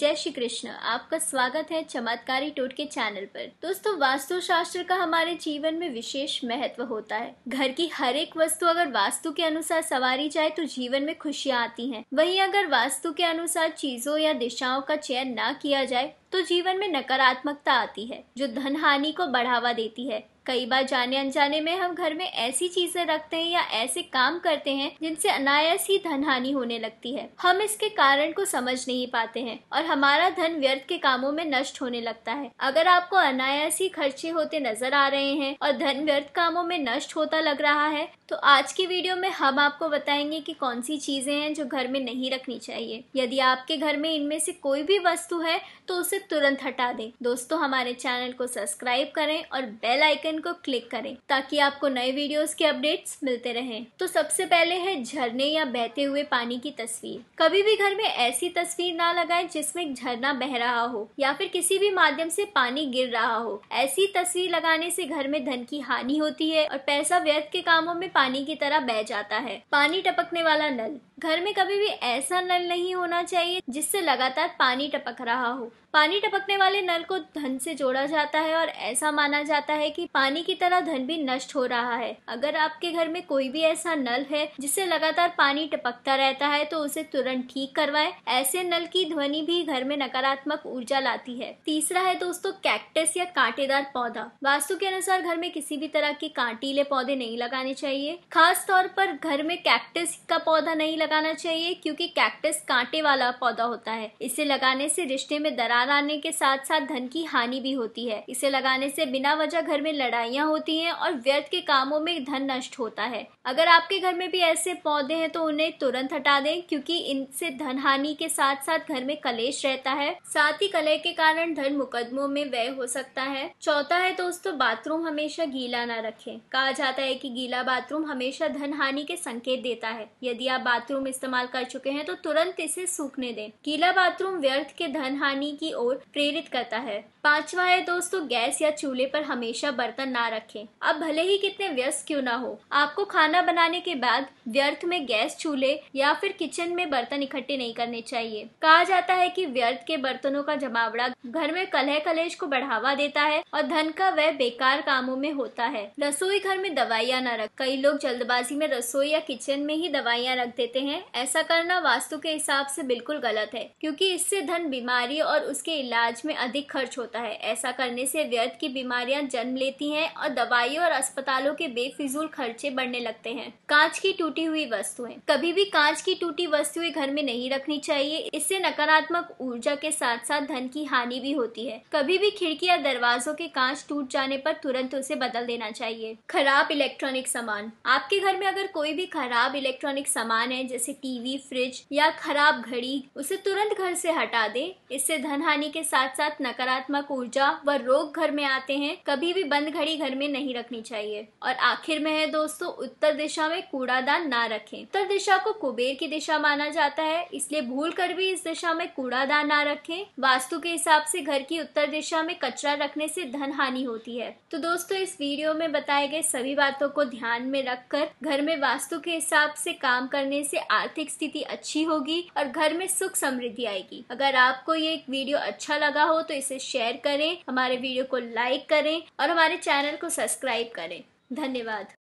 जय श्री कृष्ण आपका स्वागत है चमत्कारी टोटके चैनल पर दोस्तों वास्तु शास्त्र का हमारे जीवन में विशेष महत्व होता है घर की हर एक वस्तु अगर वास्तु के अनुसार सवारी जाए तो जीवन में खुशियाँ आती हैं वहीं अगर वास्तु के अनुसार चीजों या दिशाओं का चयन न किया जाए तो जीवन में नकारात्मकता आती है जो धन हानि को बढ़ावा देती है कई बार जाने अनजाने में हम घर में ऐसी चीजें रखते हैं या ऐसे काम करते हैं जिनसे अनायास ही धन हानि होने लगती है हम इसके कारण को समझ नहीं पाते हैं और हमारा धन व्यर्थ के कामों में नष्ट होने लगता है अगर आपको अनायास ही खर्चे होते नजर आ रहे हैं और धन व्यर्थ कामों में नष्ट होता लग रहा है तो आज की वीडियो में हम आपको बताएंगे की कौन सी चीजें हैं जो घर में नहीं रखनी चाहिए यदि आपके घर में इनमें से कोई भी वस्तु है तो उसे तुरंत हटा दें दोस्तों हमारे चैनल को सब्सक्राइब करें और बेल आइकन को क्लिक करें ताकि आपको नए वीडियोस के अपडेट्स मिलते रहें तो सबसे पहले है झरने या बहते हुए पानी की तस्वीर कभी भी घर में ऐसी तस्वीर ना लगाएं जिसमें झरना बह रहा हो या फिर किसी भी माध्यम से पानी गिर रहा हो ऐसी तस्वीर लगाने से घर में धन की हानि होती है और पैसा व्यर्थ के कामों में पानी की तरह बह जाता है पानी टपकने वाला नल घर में कभी भी ऐसा नल नहीं होना चाहिए जिससे लगातार पानी टपक रहा हो पानी टपकने वाले नल को धन से जोड़ा जाता है और ऐसा माना जाता है कि पानी की तरह धन भी नष्ट हो रहा है अगर आपके घर में कोई भी ऐसा नल है जिससे लगातार पानी टपकता रहता है तो उसे तुरंत ठीक करवाएं ऐसे नल की ध्वनि भी घर में नकारात्मक ऊर्जा लाती है तीसरा है दोस्तों कैक्टस या कांटेदार पौधा वास्तु के अनुसार घर में किसी भी तरह के कांटीले पौधे नहीं लगाने चाहिए खास तौर पर घर में कैक्टस का पौधा नहीं लगा लगाना चाहिए क्योंकि कैक्टस कांटे वाला पौधा होता है इसे लगाने से रिश्ते में दरार आने के साथ साथ धन की हानि भी होती है इसे लगाने से बिना वजह घर में लड़ाइयाँ होती हैं और व्यर्थ के कामों में धन नष्ट होता है अगर आपके घर में भी ऐसे पौधे हैं तो उन्हें तुरंत हटा दें क्योंकि इनसे धन हानि के साथ साथ घर में कलेश रहता है साथ ही कलह के कारण धन मुकदमों में व्यय हो सकता है चौथा है दोस्तों बाथरूम हमेशा गीला ना रखें कहा जाता है कि गीला बाथरूम हमेशा धन हानि के संकेत देता है यदि आप बाथरूम बाथरूम इस्तेमाल कर चुके हैं तो तुरंत इसे सूखने दें गीला बाथरूम व्यर्थ के धन हानि की ओर प्रेरित करता है पांचवा है दोस्तों गैस या चूल्हे पर हमेशा बर्तन ना रखें अब भले ही कितने व्यस्त क्यों ना हो आपको खाना बनाने के बाद व्यर्थ में गैस चूल्हे या फिर किचन में बर्तन इकट्ठे नहीं करने चाहिए कहा जाता है कि व्यर्थ के बर्तनों का जमावड़ा घर में कलह कलेश को बढ़ावा देता है और धन का वह बेकार कामों में होता है रसोई घर में दवाइयाँ न रख कई लोग जल्दबाजी में रसोई या किचन में ही दवाइयाँ रख देते हैं हैं ऐसा करना वास्तु के हिसाब से बिल्कुल गलत है क्योंकि इससे धन बीमारी और उसके इलाज में अधिक खर्च होता है ऐसा करने से व्यर्थ की बीमारियां जन्म लेती हैं और दवाइयों और अस्पतालों के बेफिजूल खर्चे बढ़ने लगते हैं कांच की टूटी हुई वस्तुएं कभी भी कांच की टूटी वस्तुएं घर में नहीं रखनी चाहिए इससे नकारात्मक ऊर्जा के साथ साथ धन की हानि भी होती है कभी भी खिड़की या दरवाजों के कांच टूट जाने पर तुरंत उसे बदल देना चाहिए खराब इलेक्ट्रॉनिक सामान आपके घर में अगर कोई भी खराब इलेक्ट्रॉनिक सामान है जैसे टीवी फ्रिज या खराब घड़ी उसे तुरंत घर से हटा दे इससे धन हानि के साथ साथ नकारात्मक ऊर्जा व रोग घर में आते हैं कभी भी बंद घड़ी घर में नहीं रखनी चाहिए और आखिर में है दोस्तों उत्तर दिशा में कूड़ादान ना रखे उत्तर दिशा को कुबेर की दिशा माना जाता है इसलिए भूल कर भी इस दिशा में कूड़ादान ना रखे वास्तु के हिसाब से घर की उत्तर दिशा में कचरा रखने से धन हानि होती है तो दोस्तों इस वीडियो में बताए गए सभी बातों को ध्यान में रखकर घर में वास्तु के हिसाब से काम करने से आर्थिक स्थिति अच्छी होगी और घर में सुख समृद्धि आएगी अगर आपको ये वीडियो अच्छा लगा हो तो इसे शेयर करें हमारे वीडियो को लाइक करें और हमारे चैनल को सब्सक्राइब करें धन्यवाद